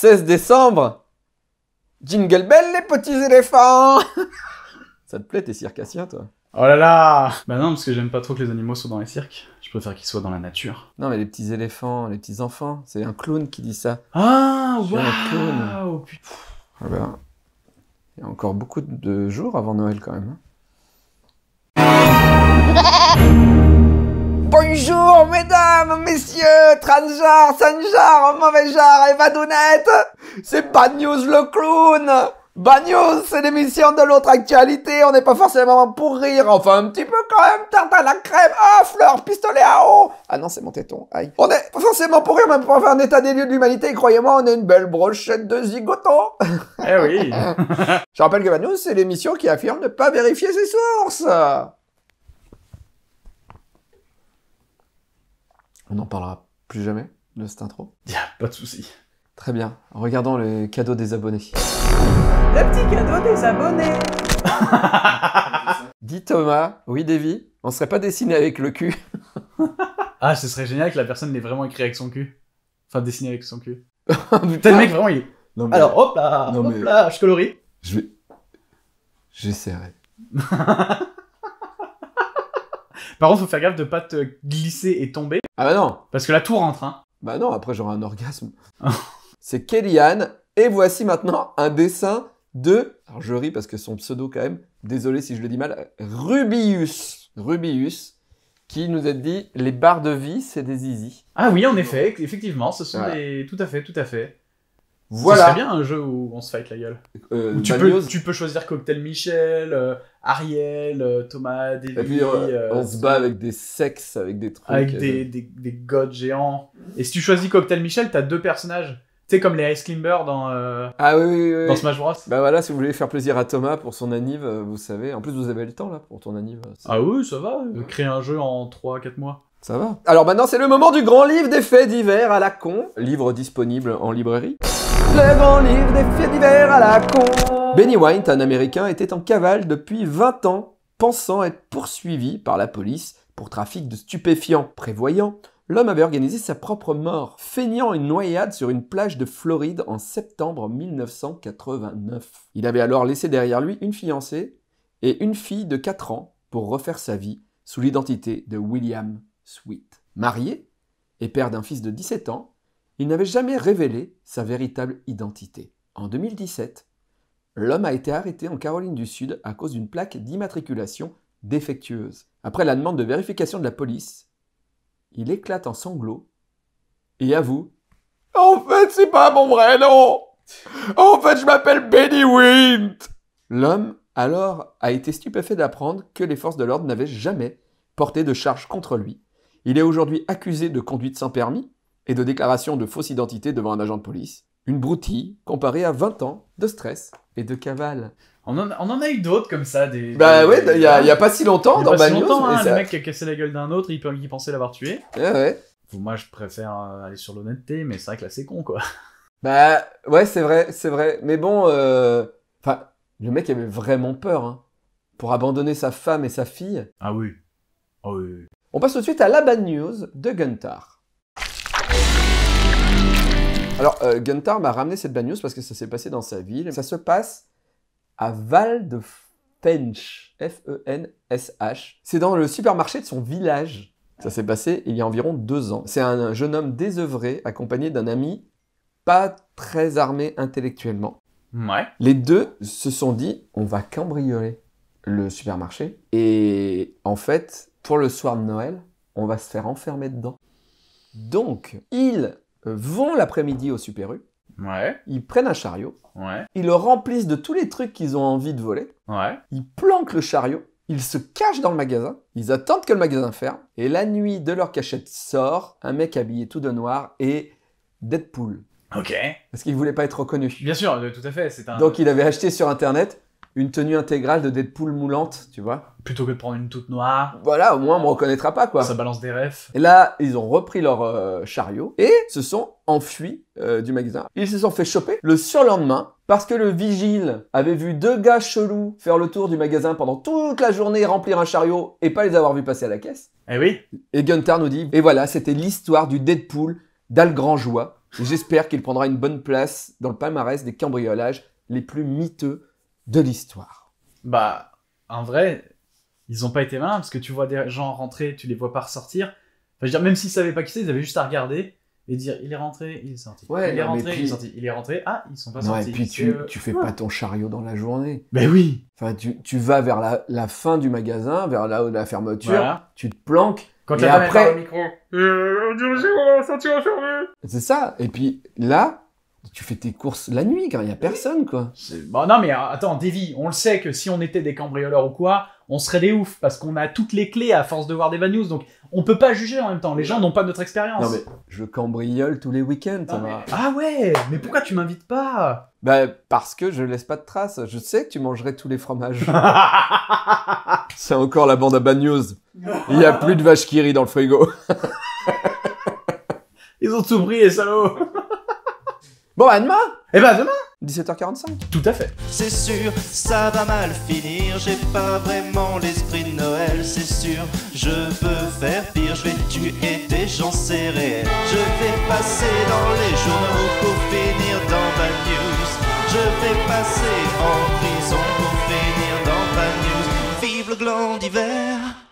16 décembre. Jingle bell les petits éléphants Ça te plaît tes circassien, toi Oh là là Bah non parce que j'aime pas trop que les animaux soient dans les cirques. Je préfère qu'ils soient dans la nature. Non mais les petits éléphants, les petits enfants, c'est un clown qui dit ça. Ah waouh ah bah, Il y a encore beaucoup de jours avant Noël quand même. Hein. Bonjour mesdames, messieurs, transgenre, sanjar, mauvais genre, vadounette, c'est Bad News le clown Bad News, c'est l'émission de l'autre actualité, on n'est pas forcément pour rire, enfin un petit peu quand même, tarte à la crème, ah, fleur, pistolet à eau Ah non, c'est mon téton, aïe. On est pas forcément pour rire, même pour faire un état des lieux de l'humanité, croyez-moi, on est une belle brochette de zigoto Eh oui Je rappelle que Bad News, c'est l'émission qui affirme ne pas vérifier ses sources On n'en parlera plus jamais de cette intro. Y'a pas de souci. Très bien. Regardons le cadeaux des abonnés. Le petit cadeau des abonnés Dis Thomas, oui Davy, on serait pas dessiné avec le cul. ah, ce serait génial que la personne l'ait vraiment écrit avec son cul. Enfin, dessiné avec son cul. T'es oh, le mec, vraiment, il est... Alors, hop là, hop là, je colorie. Je vais... J'essaierai. Par contre, faut faire gaffe de pas te glisser et tomber ah bah non Parce que la tour rentre, hein. Bah non, après j'aurai un orgasme. c'est Kellyanne. Et voici maintenant un dessin de... Alors je ris parce que son pseudo quand même, désolé si je le dis mal, Rubius. Rubius qui nous a dit les barres de vie, c'est des easy. Ah oui, en effet, effectivement, ce sont des... Tout à fait, tout à fait. Voilà. C'est bien un jeu où on se fight la gueule. Euh, tu, peux, choisir Cocktail Michel, euh, Ariel, euh, Thomas, David. on se bat avec des sexes, avec des trucs. Avec des, des, gods géants. Et si tu choisis Cocktail Michel, t'as deux personnages. Tu sais, comme les Ice Climbers dans, ah, oui, oui, oui, dans Smash Bros. Bah voilà, si vous voulez faire plaisir à Thomas pour son anniv, vous savez. En plus, vous avez le temps là pour ton anniv. Ah oui, ça va. Créer un jeu en 3-4 mois. Ça va. Alors maintenant, c'est le moment du grand livre des faits divers à la con. Livre disponible en librairie livre des à la con. Benny White, un Américain, était en cavale depuis 20 ans, pensant être poursuivi par la police pour trafic de stupéfiants. Prévoyant, l'homme avait organisé sa propre mort, feignant une noyade sur une plage de Floride en septembre 1989. Il avait alors laissé derrière lui une fiancée et une fille de 4 ans pour refaire sa vie sous l'identité de William Sweet. Marié et père d'un fils de 17 ans, il n'avait jamais révélé sa véritable identité. En 2017, l'homme a été arrêté en Caroline du Sud à cause d'une plaque d'immatriculation défectueuse. Après la demande de vérification de la police, il éclate en sanglots et avoue En fait, c'est pas mon vrai nom En fait, je m'appelle Benny Wint L'homme, alors, a été stupéfait d'apprendre que les forces de l'ordre n'avaient jamais porté de charge contre lui. Il est aujourd'hui accusé de conduite sans permis et de déclaration de fausse identité devant un agent de police. Une broutille comparée à 20 ans de stress et de cavale. On en, a eu d'autres comme ça. Des, bah ouais, il n'y a, pas si longtemps y a dans pas si longtemps, un hein, mec qui a cassé la gueule d'un autre, il, peut, y pensait l'avoir tué. Ouais, ouais. Moi, je préfère euh, aller sur l'honnêteté, mais c'est vrai que là, c'est con, quoi. Bah ouais, c'est vrai, c'est vrai. Mais bon, euh, enfin, le mec avait vraiment peur hein, pour abandonner sa femme et sa fille. Ah oui. Ah oui. On passe tout de suite à la bad news de Gunther. Alors, euh, Gunther m'a ramené cette bad news parce que ça s'est passé dans sa ville. Ça se passe à Val de Fench. F-E-N-S-H. C'est dans le supermarché de son village. Ça s'est passé il y a environ deux ans. C'est un jeune homme désœuvré, accompagné d'un ami pas très armé intellectuellement. Ouais. Les deux se sont dit, on va cambrioler le supermarché. Et en fait, pour le soir de Noël, on va se faire enfermer dedans. Donc, il... Euh, vont l'après-midi au Super U. Ouais. Ils prennent un chariot. Ouais. Ils le remplissent de tous les trucs qu'ils ont envie de voler. Ouais. Ils planquent le chariot. Ils se cachent dans le magasin, ils attendent que le magasin ferme, et la nuit de leur cachette sort un mec habillé tout de noir et Deadpool. Ok. Parce qu'il voulait pas être reconnu. Bien sûr, euh, tout à fait. Donc il avait acheté sur internet une tenue intégrale de Deadpool moulante, tu vois. Plutôt que de prendre une toute noire. Voilà, au moins on me reconnaîtra pas quoi. Ça balance des refs. Et là, ils ont repris leur euh, chariot et se sont enfuis euh, du magasin. Ils se sont fait choper le surlendemain parce que le vigile avait vu deux gars chelous faire le tour du magasin pendant toute la journée remplir un chariot et pas les avoir vus passer à la caisse. Eh oui. Et Gunther nous dit et voilà, c'était l'histoire du Deadpool joie. J'espère qu'il prendra une bonne place dans le palmarès des cambriolages les plus miteux de l'histoire. Bah, en vrai, ils ont pas été malins parce que tu vois des gens rentrer, tu les vois pas ressortir. Enfin, dire, même s'ils savaient pas qui c'est, ils avaient juste à regarder et dire il est rentré, il est sorti. Ouais, il est rentré, il est sorti. Il est rentré, ah, ils sont pas sortis. Et puis euh, tu, fais pas ton chariot dans la journée. Ben oui Enfin, tu, vas vers la, fin du magasin, vers là où la fermeture, tu te planques. Quand et après... micro, c'est ça. Et puis là, tu fais tes courses la nuit quand il n'y a personne, quoi. Bah, non, mais euh, attends, Davy, on le sait que si on était des cambrioleurs ou quoi, on serait des oufs parce qu'on a toutes les clés à force de voir des bad news. Donc, on peut pas juger en même temps. Les gens n'ont pas notre expérience. Non, mais je cambriole tous les week-ends. Ah, ah ouais, mais pourquoi tu m'invites pas Bah, parce que je laisse pas de traces. Je sais que tu mangerais tous les fromages. C'est encore la bande à bad news. Il n'y a plus de vaches qui rient dans le frigo. Ils ont tout pris, les salauds Bon, à demain Eh ben, demain 17h45 Tout à fait. C'est sûr, ça va mal finir, j'ai pas vraiment l'esprit de Noël, c'est sûr, je veux faire pire, je vais tuer des gens, c'est Je vais passer dans les journaux pour finir dans Bad News. Je vais passer en prison pour finir dans Bad News. Vive le gland d'hiver